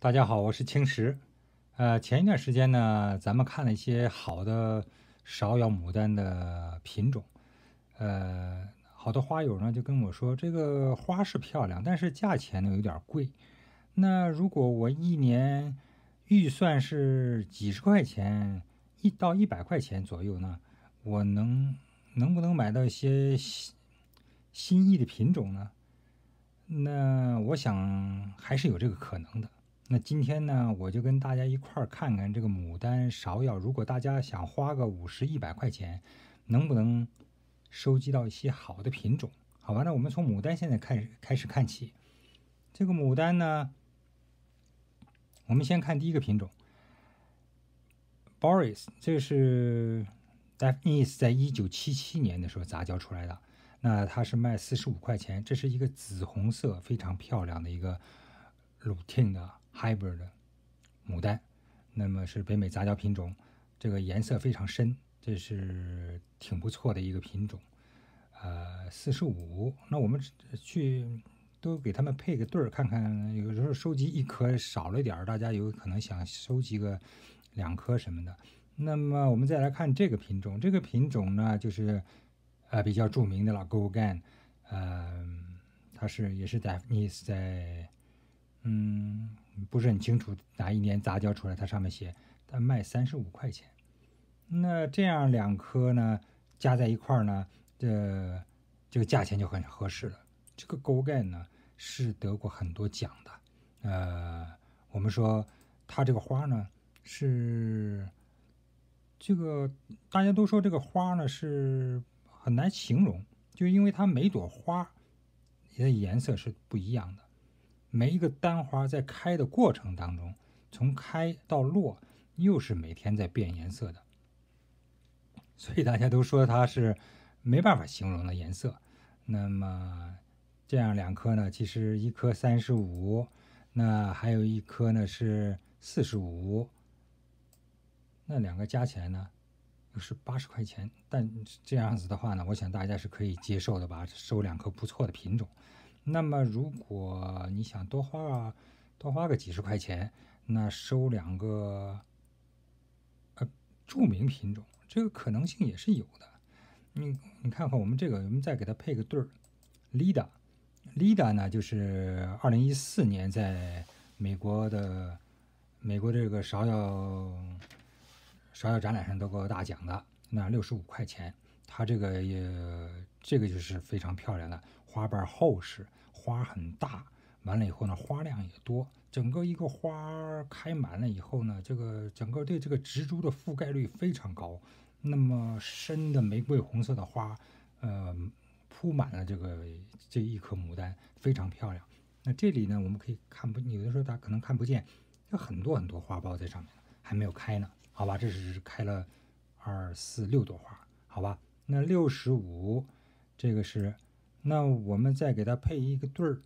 大家好，我是青石。呃，前一段时间呢，咱们看了一些好的芍药、牡丹的品种，呃，好多花友呢就跟我说，这个花是漂亮，但是价钱呢有点贵。那如果我一年预算是几十块钱，一到一百块钱左右呢，我能能不能买到一些新意的品种呢？那我想还是有这个可能的。那今天呢，我就跟大家一块儿看看这个牡丹、芍药。如果大家想花个五十一百块钱，能不能收集到一些好的品种？好，吧，那我们从牡丹现在开始开始看起。这个牡丹呢，我们先看第一个品种，Boris。这是 Daphne 在一九七七年的时候杂交出来的。那它是卖四十五块钱，这是一个紫红色，非常漂亮的一个 Routine 的。Hybrid 牡丹，那么是北美杂交品种，这个颜色非常深，这是挺不错的一个品种。呃，四十五，那我们去都给他们配个对儿看看。有时候收集一颗少了点儿，大家有可能想收集个两颗什么的。那么我们再来看这个品种，这个品种呢就是呃比较著名的了，Gogan，呃，它是也是在你 s 在嗯。不是很清楚哪一年杂交出来，它上面写它卖三十五块钱，那这样两颗呢加在一块呢，这这个价钱就很合适了。这个高盖呢是得过很多奖的，呃，我们说它这个花呢是这个大家都说这个花呢是很难形容，就因为它每朵花的颜色是不一样的。每一个单花在开的过程当中，从开到落，又是每天在变颜色的，所以大家都说它是没办法形容的颜色。那么这样两颗呢，其实一颗三十五，那还有一颗呢是四十五，那两个加起来呢是八十块钱。但这样子的话呢，我想大家是可以接受的吧，收两颗不错的品种。那么，如果你想多花啊，多花个几十块钱，那收两个，呃，著名品种，这个可能性也是有的。你你看看我们这个，我们再给它配个对儿，Lida，Lida 呢，就是二零一四年在美国的美国这个芍药芍药展览上得过大奖的，那六十五块钱。它这个也，这个就是非常漂亮的，花瓣厚实，花很大，完了以后呢，花量也多，整个一个花开满了以后呢，这个整个对这个植株的覆盖率非常高。那么深的玫瑰红色的花，呃，铺满了这个这一棵牡丹，非常漂亮。那这里呢，我们可以看不，有的时候它可能看不见，有很多很多花苞在上面，还没有开呢。好吧，这是开了二四六朵花，好吧。那六十五，这个是，那我们再给它配一个对儿。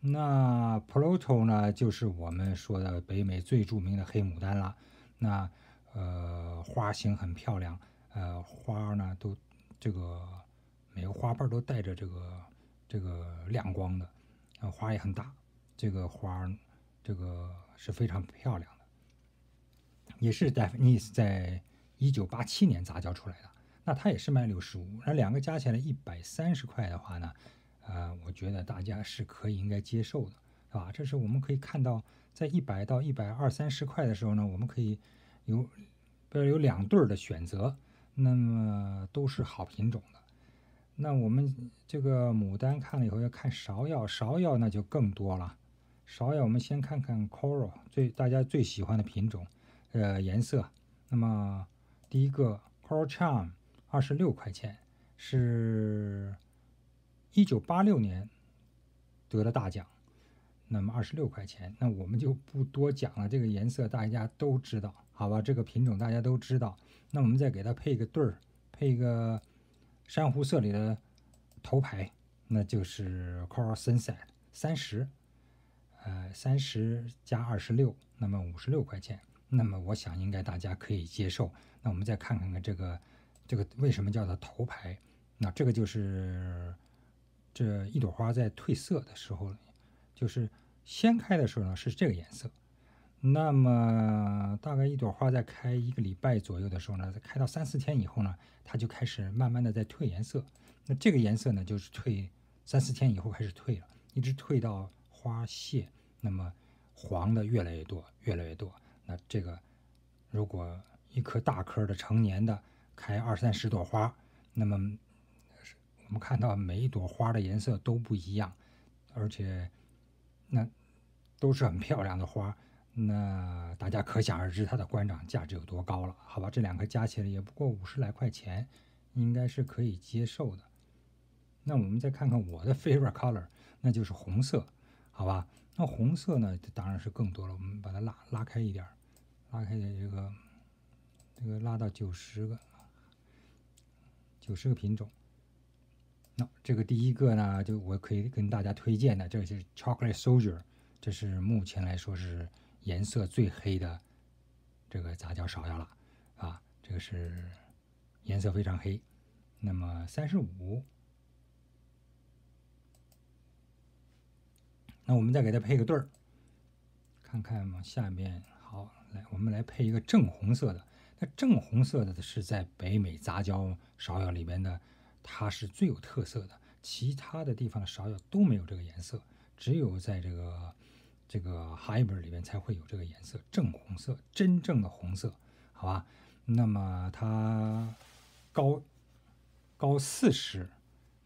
那 p o t o 呢，就是我们说的北美最著名的黑牡丹了。那呃，花型很漂亮，呃，花呢都这个每个花瓣都带着这个这个亮光的，花也很大，这个花这个是非常漂亮的，也是 Daphneis 在一九八七年杂交出来的。那它也是卖六十五，那两个加起来一百三十块的话呢？呃，我觉得大家是可以应该接受的，是吧？这是我们可以看到，在一百到一百二三十块的时候呢，我们可以有如有两对儿的选择，那么都是好品种的。那我们这个牡丹看了以后要看芍药，芍药那就更多了。芍药我们先看看 coral 最大家最喜欢的品种，呃，颜色。那么第一个 coral charm。二十六块钱，是一九八六年得了大奖。那么二十六块钱，那我们就不多讲了。这个颜色大家都知道，好吧？这个品种大家都知道。那我们再给它配个对儿，配个珊瑚色里的头牌，那就是 Coral Sunset 三十，呃，三十加二十六，那么五十六块钱。那么我想应该大家可以接受。那我们再看看看这个。这个为什么叫做头牌？那这个就是这一朵花在褪色的时候，就是先开的时候呢是这个颜色。那么大概一朵花在开一个礼拜左右的时候呢，开到三四天以后呢，它就开始慢慢的在褪颜色。那这个颜色呢，就是褪三四天以后开始褪了，一直褪到花谢，那么黄的越来越多，越来越多。那这个如果一颗大颗的成年的。开二三十朵花，那么我们看到每一朵花的颜色都不一样，而且那都是很漂亮的花，那大家可想而知它的观赏价值有多高了，好吧？这两个加起来也不过五十来块钱，应该是可以接受的。那我们再看看我的 favorite color，那就是红色，好吧？那红色呢，当然是更多了。我们把它拉拉开一点，拉开点，这个这个拉到九十个。九十个品种。那这个第一个呢，就我可以跟大家推荐的，这是 Chocolate Soldier，这是目前来说是颜色最黑的这个杂交芍药了啊，这个是颜色非常黑。那么三十五，那我们再给它配个对儿，看看往下面。好，来，我们来配一个正红色的。那正红色的是在北美杂交芍药里边的，它是最有特色的。其他的地方的芍药都没有这个颜色，只有在这个这个哈伊本里边才会有这个颜色，正红色，真正的红色，好吧？那么它高高四十，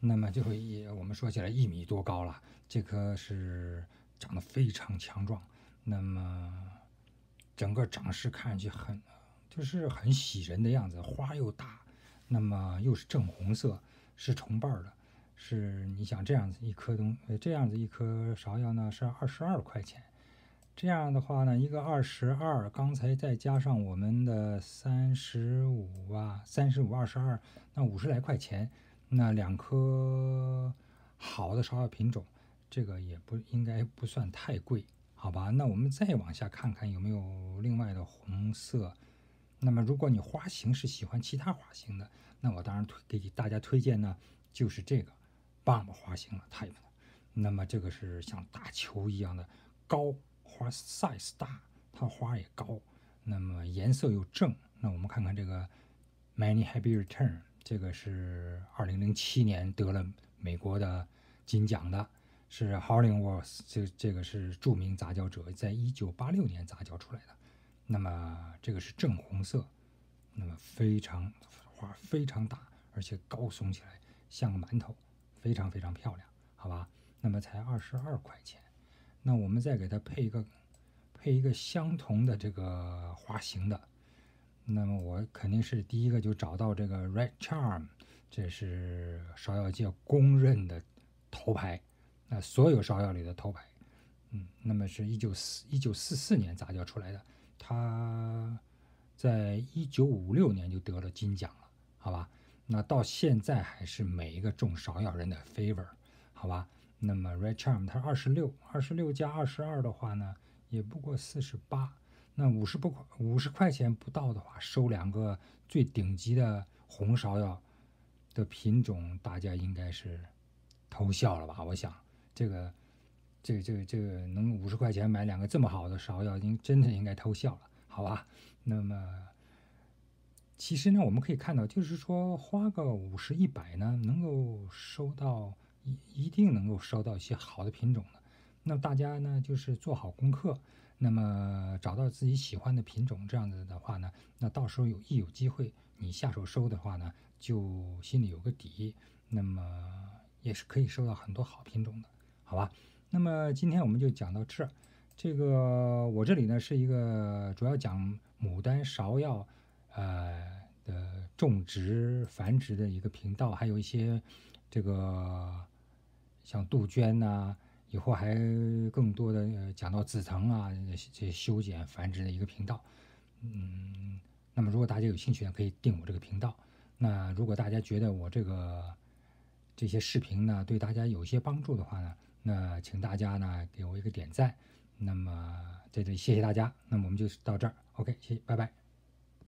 那么就一我们说起来一米多高了。这棵是长得非常强壮，那么整个长势看上去很。就是很喜人的样子，花又大，那么又是正红色，是重瓣的，是你想这样子一颗东，这样子一颗芍药呢是二十二块钱。这样的话呢，一个二十二，刚才再加上我们的三十五吧，三十五二十二，那五十来块钱，那两颗好的芍药品种，这个也不应该不算太贵，好吧？那我们再往下看看有没有另外的红色。那么，如果你花型是喜欢其他花型的，那我当然推给大家推荐呢，就是这个 b 棒棒花型了，p e 的。那么这个是像大球一样的高花，size 大，它花也高，那么颜色又正。那我们看看这个 Many Happy Return，这个是2007年得了美国的金奖的，是 Hollingworth，这这个是著名杂交者，在1986年杂交出来的。那么这个是正红色，那么非常花非常大，而且高耸起来像个馒头，非常非常漂亮，好吧？那么才二十二块钱。那我们再给它配一个，配一个相同的这个花型的。那么我肯定是第一个就找到这个 Red Charm，这是芍药界公认的头牌，那所有芍药里的头牌。嗯，那么是一九四一九四四年杂交出来的。他在一九五六年就得了金奖了，好吧？那到现在还是每一个种芍药人的 f a v o r 好吧？那么 Red Charm 是二十六，二十六加二十二的话呢，也不过四十八。那五十不块，五十块钱不到的话，收两个最顶级的红芍药的品种，大家应该是偷笑了吧？我想这个。这个这个这个能五十块钱买两个这么好的芍药，您真的应该偷笑了，好吧？那么其实呢，我们可以看到，就是说花个五十一百呢，能够收到一一定能够收到一些好的品种的。那大家呢，就是做好功课，那么找到自己喜欢的品种，这样子的话呢，那到时候有一有机会你下手收的话呢，就心里有个底，那么也是可以收到很多好品种的，好吧？那么今天我们就讲到这。这个我这里呢是一个主要讲牡丹、芍药，呃的种植、繁殖的一个频道，还有一些这个像杜鹃呐，以后还更多的讲到紫藤啊这修剪、繁殖的一个频道。嗯，那么如果大家有兴趣呢，可以订我这个频道。那如果大家觉得我这个这些视频呢对大家有一些帮助的话呢。那请大家呢给我一个点赞，那么在这里谢谢大家，那么我们就到这儿，OK，谢谢，拜拜。